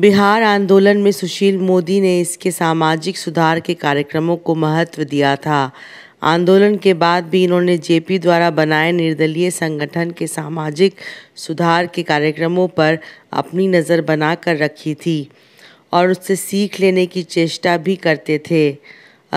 बिहार आंदोलन में सुशील मोदी ने इसके सामाजिक सुधार के कार्यक्रमों को महत्व दिया था आंदोलन के बाद भी इन्होंने जेपी द्वारा बनाए निर्दलीय संगठन के सामाजिक सुधार के कार्यक्रमों पर अपनी नज़र बनाकर रखी थी और उससे सीख लेने की चेष्टा भी करते थे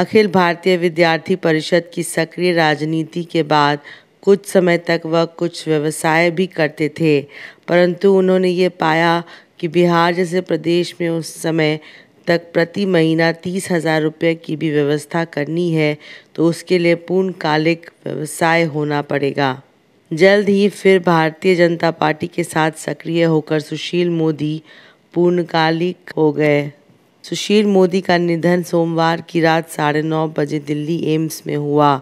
अखिल भारतीय विद्यार्थी परिषद की सक्रिय राजनीति के बाद कुछ समय तक वह कुछ व्यवसाय भी करते थे परंतु उन्होंने ये पाया कि बिहार जैसे प्रदेश में उस समय तक प्रति महीना तीस हज़ार रुपये की भी व्यवस्था करनी है तो उसके लिए पूर्णकालिक व्यवसाय होना पड़ेगा जल्द ही फिर भारतीय जनता पार्टी के साथ सक्रिय होकर सुशील मोदी पूर्णकालिक हो गए सुशील मोदी का निधन सोमवार की रात साढ़े नौ बजे दिल्ली एम्स में हुआ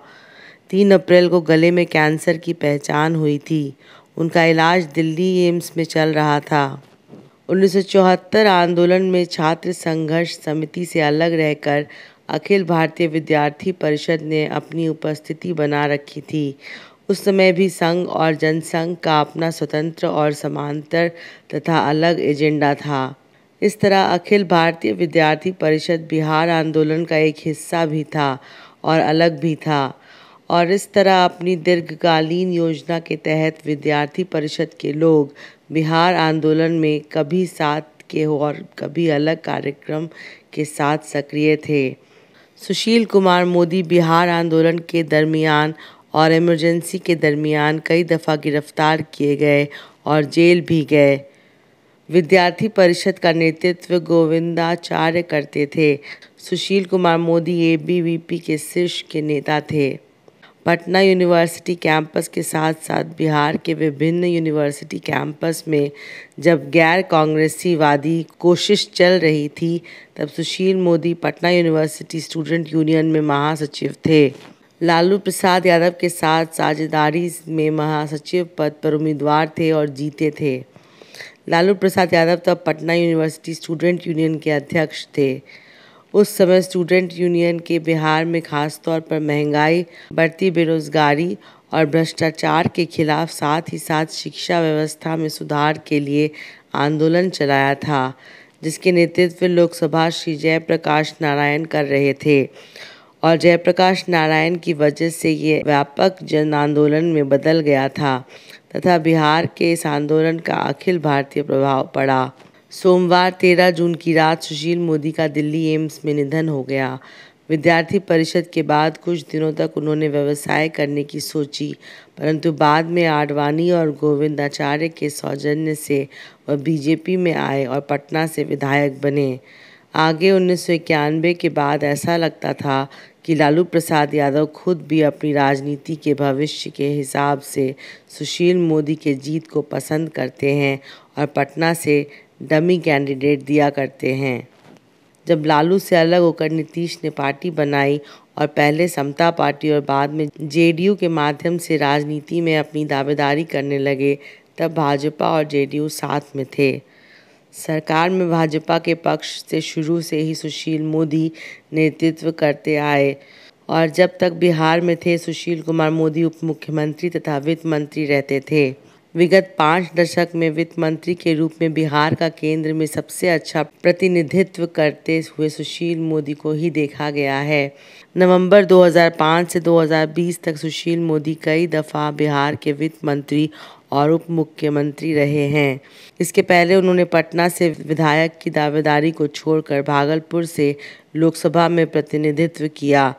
तीन अप्रैल को गले में कैंसर की पहचान हुई थी उनका इलाज दिल्ली एम्स में चल रहा था 1974 आंदोलन में छात्र संघर्ष समिति से अलग रहकर अखिल भारतीय विद्यार्थी परिषद ने अपनी उपस्थिति बना रखी थी उस समय भी संघ और जनसंघ का अपना स्वतंत्र और समांतर तथा अलग एजेंडा था इस तरह अखिल भारतीय विद्यार्थी परिषद बिहार आंदोलन का एक हिस्सा भी था और अलग भी था और इस तरह अपनी दीर्घकालीन योजना के तहत विद्यार्थी परिषद के लोग बिहार आंदोलन में कभी साथ के और कभी अलग कार्यक्रम के साथ सक्रिय थे सुशील कुमार मोदी बिहार आंदोलन के दरमियान और इमरजेंसी के दरमियान कई दफ़ा गिरफ्तार किए गए और जेल भी गए विद्यार्थी परिषद का नेतृत्व गोविंदाचार्य करते थे सुशील कुमार मोदी पी के शीर्ष के नेता थे पटना यूनिवर्सिटी कैंपस के साथ साथ बिहार के विभिन्न यूनिवर्सिटी कैंपस में जब गैर कांग्रेसी वादी कोशिश चल रही थी तब Sushil Modi Patna university student union में महासचिव थे लालू प्रसाद यादव के साथ साझेदारी में महासचिव पद पर उम्मीदवार थे और जीते थे लालू प्रसाद यादव तब पटना यूनिवर्सिटी स्टूडेंट यूनियन के अध्यक्ष थे उस समय स्टूडेंट यूनियन के बिहार में खास तौर पर महंगाई बढ़ती बेरोजगारी और भ्रष्टाचार के खिलाफ साथ ही साथ शिक्षा व्यवस्था में सुधार के लिए आंदोलन चलाया था जिसके नेतृत्व लोकसभा श्री जयप्रकाश नारायण कर रहे थे और जयप्रकाश नारायण की वजह से ये व्यापक जन आंदोलन में बदल गया था तथा बिहार के इस आंदोलन का अखिल भारतीय प्रभाव पड़ा सोमवार तेरह जून की रात सुशील मोदी का दिल्ली एम्स में निधन हो गया विद्यार्थी परिषद के बाद कुछ दिनों तक उन्होंने व्यवसाय करने की सोची परंतु बाद में आडवाणी और गोविंदाचार्य के सौजन्य से वह बीजेपी में आए और पटना से विधायक बने आगे उन्नीस के बाद ऐसा लगता था कि लालू प्रसाद यादव खुद भी अपनी राजनीति के भविष्य के हिसाब से सुशील मोदी के जीत को पसंद करते हैं और पटना से डमी कैंडिडेट दिया करते हैं जब लालू से अलग होकर नीतीश ने पार्टी बनाई और पहले समता पार्टी और बाद में जेडीयू के माध्यम से राजनीति में अपनी दावेदारी करने लगे तब भाजपा और जेडीयू साथ में थे सरकार में भाजपा के पक्ष से शुरू से ही सुशील मोदी नेतृत्व करते आए और जब तक बिहार में थे सुशील कुमार मोदी उप मुख्यमंत्री तथा वित्त मंत्री रहते थे विगत पाँच दशक में वित्त मंत्री के रूप में बिहार का केंद्र में सबसे अच्छा प्रतिनिधित्व करते हुए सुशील मोदी को ही देखा गया है नवंबर 2005 से 2020 तक सुशील मोदी कई दफ़ा बिहार के वित्त मंत्री और उप मुख्यमंत्री रहे हैं इसके पहले उन्होंने पटना से विधायक की दावेदारी को छोड़कर भागलपुर से लोकसभा में प्रतिनिधित्व किया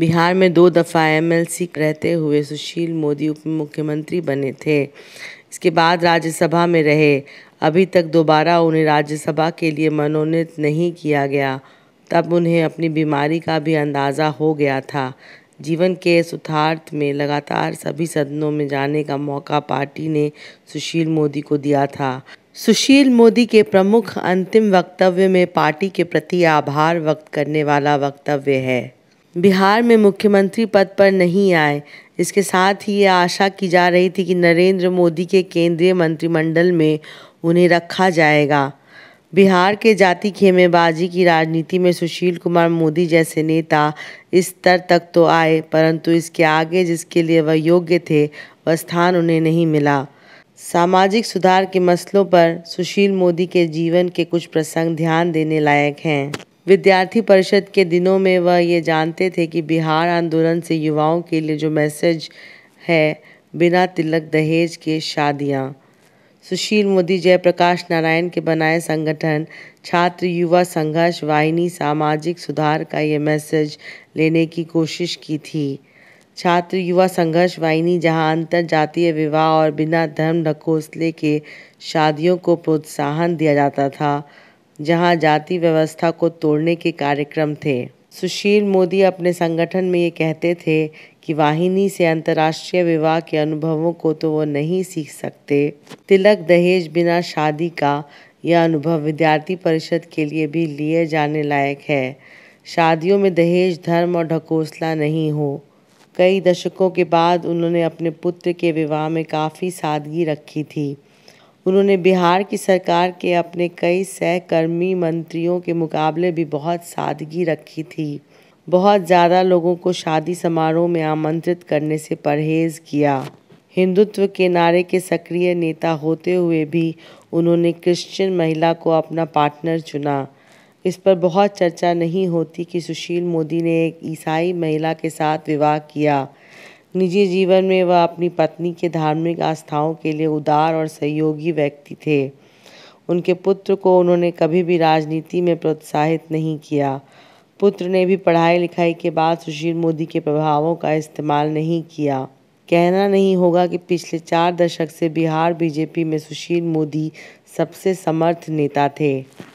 बिहार में दो दफ़ा एमएलसी रहते हुए सुशील मोदी उप मुख्यमंत्री बने थे इसके बाद राज्यसभा में रहे अभी तक दोबारा उन्हें राज्यसभा के लिए मनोनीत नहीं किया गया तब उन्हें अपनी बीमारी का भी अंदाज़ा हो गया था जीवन के इस उथार्थ में लगातार सभी सदनों में जाने का मौका पार्टी ने सुशील मोदी को दिया था सुशील मोदी के प्रमुख अंतिम वक्तव्य में पार्टी के प्रति आभार व्यक्त करने वाला वक्तव्य है बिहार में मुख्यमंत्री पद पर नहीं आए इसके साथ ही ये आशा की जा रही थी कि नरेंद्र मोदी के केंद्रीय मंत्रिमंडल में उन्हें रखा जाएगा बिहार के जाति खेमेबाजी की राजनीति में सुशील कुमार मोदी जैसे नेता इस स्तर तक तो आए परंतु इसके आगे जिसके लिए वह योग्य थे वह स्थान उन्हें नहीं मिला सामाजिक सुधार के मसलों पर सुशील मोदी के जीवन के कुछ प्रसंग ध्यान देने लायक हैं विद्यार्थी परिषद के दिनों में वह ये जानते थे कि बिहार आंदोलन से युवाओं के लिए जो मैसेज है बिना तिलक दहेज के शादियाँ सुशील मोदी जयप्रकाश नारायण के बनाए संगठन छात्र युवा संघर्ष वाहिनी सामाजिक सुधार का ये मैसेज लेने की कोशिश की थी छात्र युवा संघर्ष वाहिनी जहां अंतर जातीय विवाह और बिना धर्म ढकोसले के शादियों को प्रोत्साहन दिया जाता था जहां जाति व्यवस्था को तोड़ने के कार्यक्रम थे सुशील मोदी अपने संगठन में ये कहते थे कि वाहिनी से अंतर्राष्ट्रीय विवाह के अनुभवों को तो वो नहीं सीख सकते तिलक दहेज बिना शादी का यह अनुभव विद्यार्थी परिषद के लिए भी लिए जाने लायक है शादियों में दहेज धर्म और ढकोसला नहीं हो कई दशकों के बाद उन्होंने अपने पुत्र के विवाह में काफ़ी सादगी रखी थी उन्होंने बिहार की सरकार के अपने कई सहकर्मी मंत्रियों के मुकाबले भी बहुत सादगी रखी थी बहुत ज़्यादा लोगों को शादी समारोह में आमंत्रित करने से परहेज किया हिंदुत्व के नारे के सक्रिय नेता होते हुए भी उन्होंने क्रिश्चियन महिला को अपना पार्टनर चुना इस पर बहुत चर्चा नहीं होती कि सुशील मोदी ने एक ईसाई महिला के साथ विवाह किया निजी जीवन में वह अपनी पत्नी के धार्मिक आस्थाओं के लिए उदार और सहयोगी व्यक्ति थे उनके पुत्र को उन्होंने कभी भी राजनीति में प्रोत्साहित नहीं किया पुत्र ने भी पढ़ाई लिखाई के बाद सुशील मोदी के प्रभावों का इस्तेमाल नहीं किया कहना नहीं होगा कि पिछले चार दशक से बिहार बीजेपी में सुशील मोदी सबसे समर्थ नेता थे